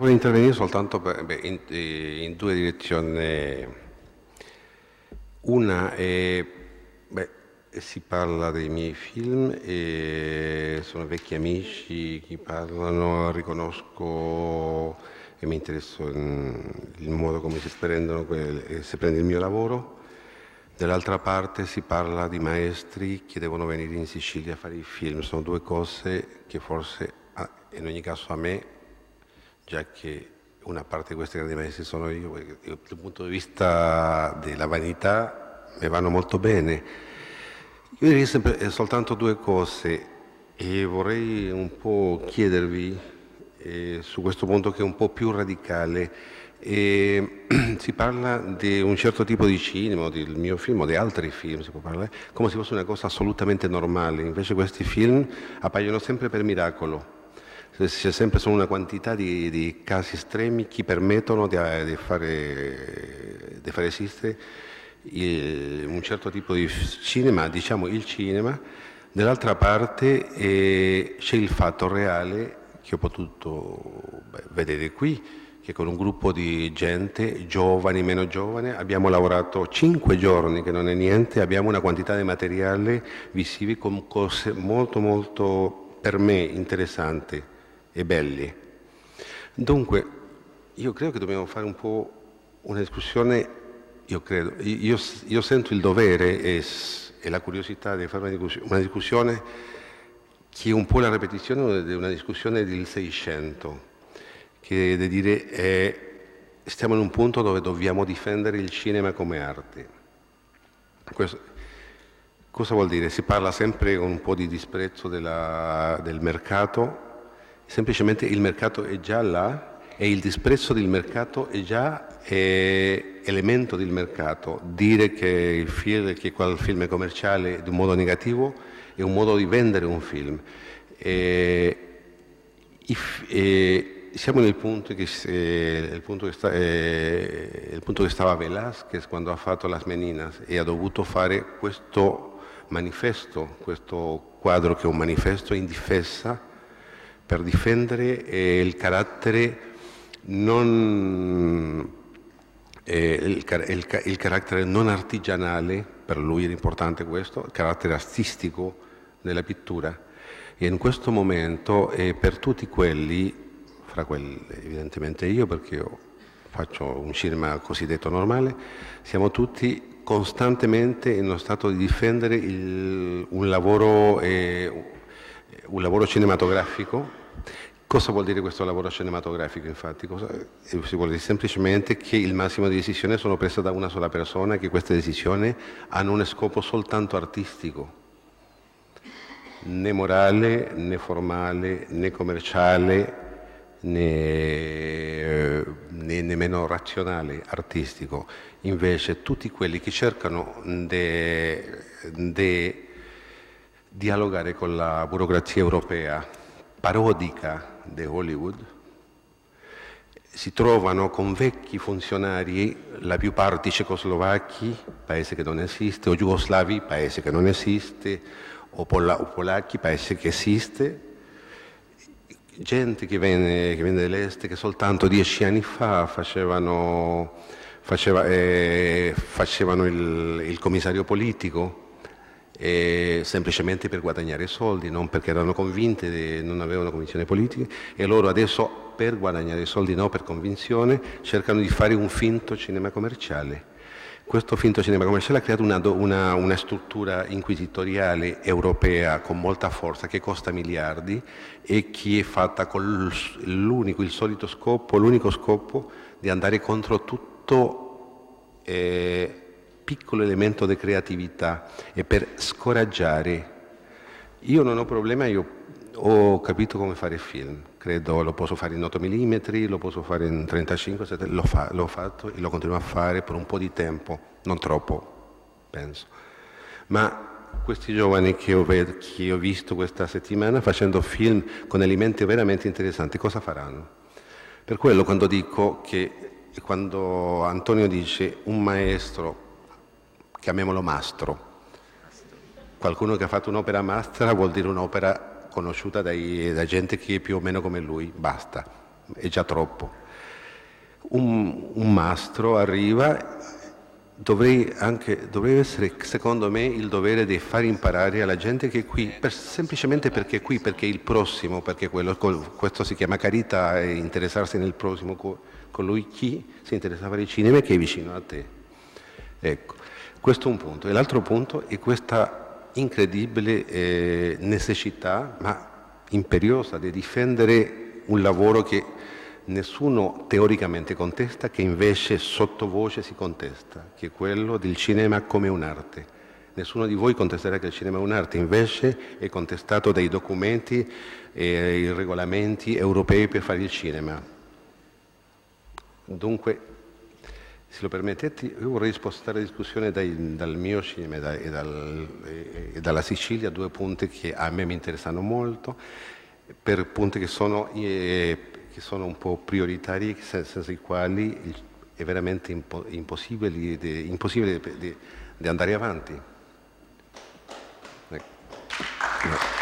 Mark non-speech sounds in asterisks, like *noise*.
Vorrei intervenire soltanto per, beh, in, eh, in, due direzioni. Una è, beh, si parla dei miei film e sono vecchi amici che parlano, riconosco e mi interessa il modo come si prendono, si prende il mio lavoro. Dall'altra parte si parla di maestri che devono venire in Sicilia a fare i film, sono due cose che forse in ogni caso a me già che una parte di questi grandi maestri sono io, dal punto di vista della vanità mi vanno molto bene. Io direi sempre eh, soltanto due cose e eh, vorrei un po' chiedervi eh, su questo punto che è un po' più radicale. E, eh, *clears throat* si parla di un certo tipo di cinema, del mio film o di altri film, si può parlare, come se fosse una cosa assolutamente normale, invece questi film appaiono sempre per miracolo cioè, c'è sempre solo una quantità di, di casi estremi che permettono di, eh, di, fare, di fare, esistere il, eh, un certo tipo di cinema, diciamo il cinema, dall'altra parte eh, c'è il fatto reale che ho potuto beh, vedere qui, che con un gruppo di gente, giovani, meno giovane, abbiamo lavorato cinque giorni, che non è niente, abbiamo una quantità di materiale visivo con cose molto, molto per me interessanti e belli. Dunque, io credo che dobbiamo fare un po' una discussione, io, credo, io, io sento il dovere e, e, la curiosità di fare una discussione, una discussione che è un po' la ripetizione di una discussione del Seicento, che di dire è, stiamo in un punto dove dobbiamo difendere il cinema come arte. Questo, cosa vuol dire? Si parla sempre con un po' di disprezzo della, del mercato, semplicemente il mercato è già là e il disprezzo del mercato è già eh, elemento del mercato. Dire che il film, che quel film è commerciale in un modo negativo è un modo di vendere un film. Eh, if, siamo nel punto che, il punto che, sta, eh, il punto che stava Velázquez quando ha fatto Las Meninas e ha dovuto fare questo manifesto, questo quadro che è un manifesto in difesa per difendere eh, il carattere non eh, il, il, il, carattere non artigianale, per lui era importante questo, il carattere artistico della pittura. E in questo momento eh, per tutti quelli, fra quelli evidentemente io perché io faccio un cinema cosiddetto normale, siamo tutti costantemente in uno stato di difendere il, un lavoro, eh, un lavoro cinematografico. Cosa vuol dire questo lavoro cinematografico infatti? Cosa, eh, si vuol dire semplicemente che il massimo di decisioni sono prese da una sola persona e che queste decisioni hanno uno scopo soltanto artistico, né morale, né formale, né commerciale, né, né, nemmeno razionale, artistico. Invece tutti quelli che cercano di dialogare con la burocrazia europea parodica di Hollywood, si trovano con vecchi funzionari, la più parte cecoslovacchi, paese che non esiste, o jugoslavi, paese che non esiste, o, pola- o polacchi, paese che esiste, gente che viene, che viene, dall'est che soltanto dieci anni fa facevano, faceva, eh, facevano il, il commissario politico eh, semplicemente per guadagnare soldi, non perché erano convinte, eh, non avevano convinzioni politiche e loro adesso per guadagnare soldi, no per convinzione, cercano di fare un finto cinema commerciale. Questo finto cinema commerciale ha creato una, una, una struttura inquisitoriale europea con molta forza che costa miliardi e che è fatta con l'unico, il solito scopo, l'unico scopo di andare contro tutto. Eh, piccolo elemento di creatività e per scoraggiare. Io non ho problema, io ho capito come fare film, credo lo posso fare in 8 mm, lo posso fare in 35, 7, l'ho, fa, l'ho fatto e lo continuo a fare per un po' di tempo, non troppo, penso. Ma questi giovani che ho, che ho, visto questa settimana facendo film con elementi veramente interessanti, cosa faranno? Per quello quando dico che, quando Antonio dice un maestro chiamiamolo mastro. Qualcuno che ha fatto un'opera maestra vuol dire un'opera conosciuta dai, da gente che è più o meno come lui, basta, è già troppo. Un, un mastro arriva, anche, dovrebbe essere secondo me il dovere di far imparare alla gente che è qui, per, semplicemente perché è qui, perché è il prossimo, perché quello, questo si chiama carità, interessarsi nel prossimo, colui chi si interessa fare il cinema che è vicino a te. Ecco. Questo è un punto. E l'altro punto è questa incredibile eh, necessità, ma imperiosa, di difendere un lavoro che nessuno teoricamente contesta, che invece sottovoce si contesta, che è quello del cinema come un'arte. Nessuno di voi contesterà che il cinema è un'arte, invece è contestato dai documenti e i regolamenti europei per fare il cinema. Dunque se lo permettete, io vorrei spostare la discussione dai, dal mio cinema e, dal, e, e, dalla Sicilia, due punti che a me mi interessano molto, per punti che sono, eh, che sono un po' prioritari, senza i quali è veramente impo, impossibile, di, impossibile di, di, andare avanti. Ecco. No.